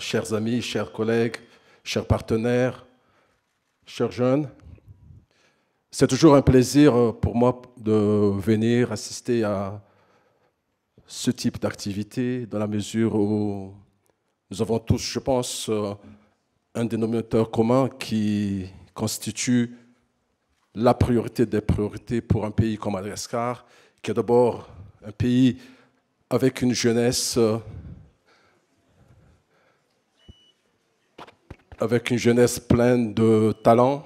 chers amis, chers collègues, chers partenaires, chers jeunes. C'est toujours un plaisir euh, pour moi de venir assister à ce type d'activité dans la mesure où nous avons tous, je pense, euh, un dénominateur commun qui constitue la priorité des priorités pour un pays comme Madagascar, qui est d'abord un pays avec une jeunesse euh, avec une jeunesse pleine de talent.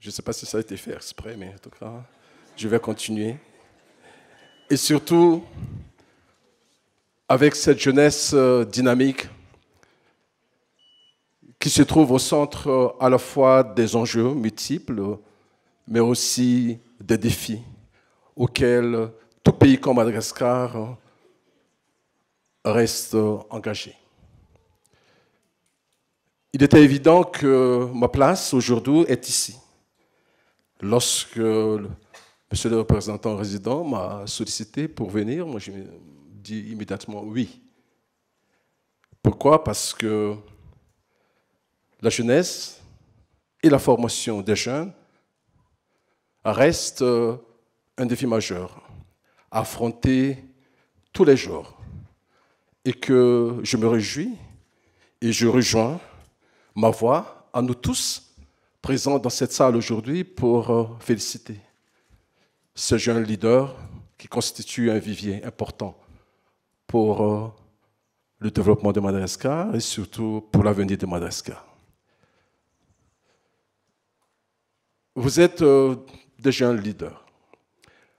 Je ne sais pas si ça a été fait exprès, mais en tout cas, je vais continuer. Et surtout, avec cette jeunesse euh, dynamique qui se trouve au centre euh, à la fois des enjeux multiples, mais aussi des défis auxquels tout pays comme Madagascar euh, reste engagé il était évident que ma place aujourd'hui est ici. Lorsque monsieur le représentant résident m'a sollicité pour venir, moi j'ai dit immédiatement oui. Pourquoi Parce que la jeunesse et la formation des jeunes restent euh, un défi majeur à affronter tous les jours. Et que je me réjouis et je rejoins ma voix à nous tous présents dans cette salle aujourd'hui pour euh, féliciter ce jeune leader qui constitue un vivier important pour euh, le développement de Madagascar et surtout pour l'avenir de Madagascar. Vous êtes euh, des jeunes leaders.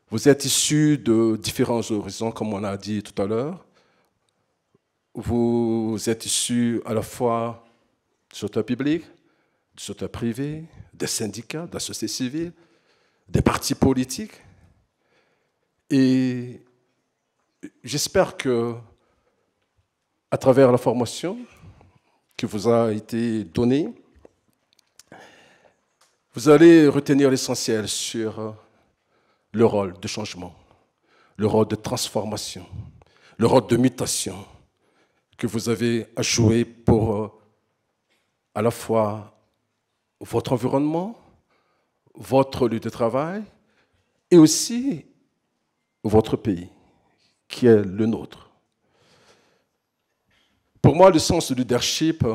Vous êtes issus de différents horizons, comme on a dit tout à l'heure. Vous êtes issus à la fois du public, du secteur privé, des syndicats, des la civiles, des partis politiques. Et j'espère que, à travers la formation qui vous a été donnée, vous allez retenir l'essentiel sur le rôle de changement, le rôle de transformation, le rôle de mutation que vous avez à jouer pour à la fois votre environnement, votre lieu de travail et aussi votre pays, qui est le nôtre. Pour moi, le sens du leadership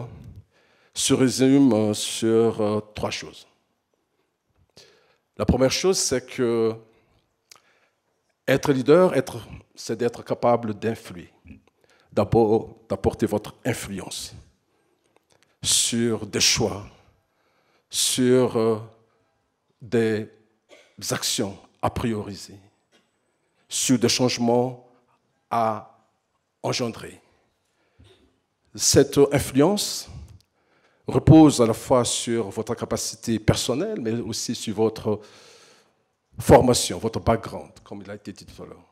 se résume euh, sur euh, trois choses. La première chose, c'est que être leader, c'est d'être capable d'influer. D'abord, d'apporter votre influence sur des choix, sur euh, des actions à prioriser, sur des changements à engendrer. Cette influence repose à la fois sur votre capacité personnelle, mais aussi sur votre formation, votre background, comme il a été dit tout à l'heure.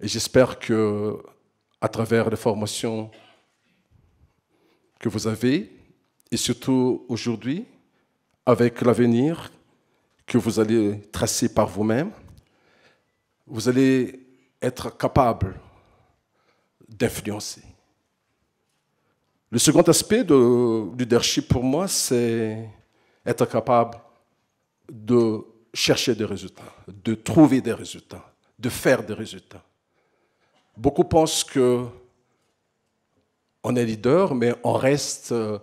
Et j'espère que, à travers les formations que vous avez, et surtout aujourd'hui, avec l'avenir que vous allez tracer par vous-même, vous allez être capable d'influencer. Le second aspect de leadership pour moi, c'est être capable de chercher des résultats, de trouver des résultats, de faire des résultats. Beaucoup pensent que on est leader, mais on reste euh,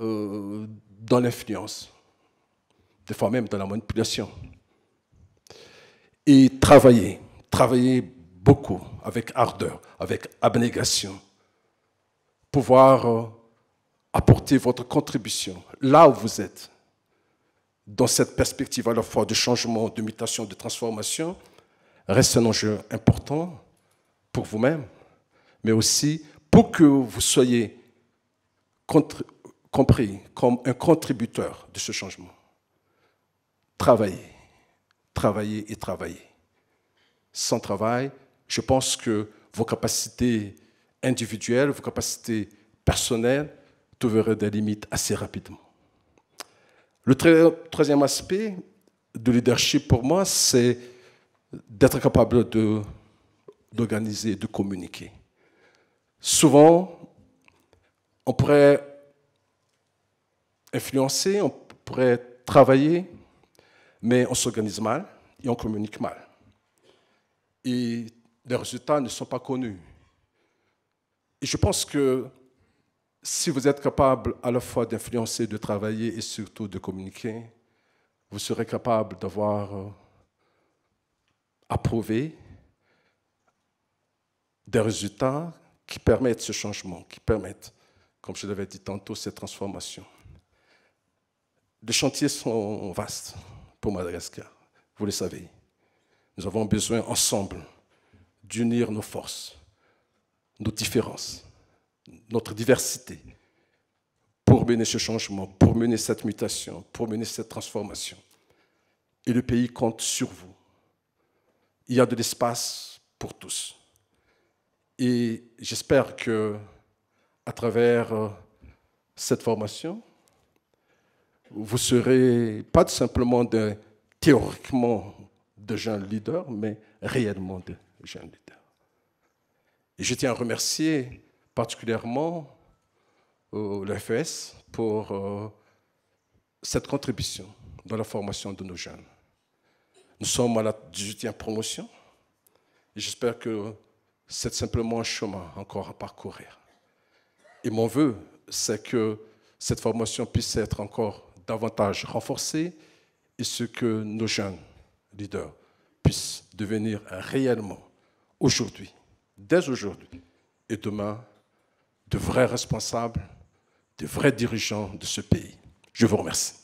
euh, dans l'influence, des fois même dans la manipulation. Et travailler, travailler beaucoup, avec ardeur, avec abnégation, pouvoir euh, apporter votre contribution là où vous êtes, dans cette perspective à la fois de changement, de mutation, de transformation, reste un enjeu important pour vous-même, mais aussi pour que vous soyez compris comme un contributeur de ce changement. Travaillez, travaillez et travaillez. Sans travail, je pense que vos capacités individuelles, vos capacités personnelles trouveraient des limites assez rapidement. Le troisième aspect de leadership pour moi, c'est d'être capable d'organiser, de communiquer. Souvent, on pourrait influencer, on pourrait travailler, mais on s'organise mal et on communique mal. Et les résultats ne sont pas connus. Et je pense que si vous êtes capable à la fois d'influencer, de travailler et surtout de communiquer, vous serez capable d'avoir euh, approuvé des résultats qui permettent ce changement, qui permettent, comme je l'avais dit tantôt, cette transformation. Les chantiers sont vastes pour Madagascar, vous le savez. Nous avons besoin ensemble d'unir nos forces, nos différences, notre diversité, pour mener ce changement, pour mener cette mutation, pour mener cette transformation. Et le pays compte sur vous. Il y a de l'espace pour tous. Et j'espère que, à travers euh, cette formation, vous serez pas simplement théoriquement de jeunes leaders, mais réellement de jeunes leaders. Et je tiens à remercier particulièrement euh, l'AFS e FES pour euh, cette contribution dans la formation de nos jeunes. Nous sommes à la 18e promotion. J'espère que c'est simplement un chemin encore à parcourir. Et mon vœu, c'est que cette formation puisse être encore davantage renforcée et ce que nos jeunes leaders puissent devenir réellement aujourd'hui, dès aujourd'hui et demain, de vrais responsables, de vrais dirigeants de ce pays. Je vous remercie.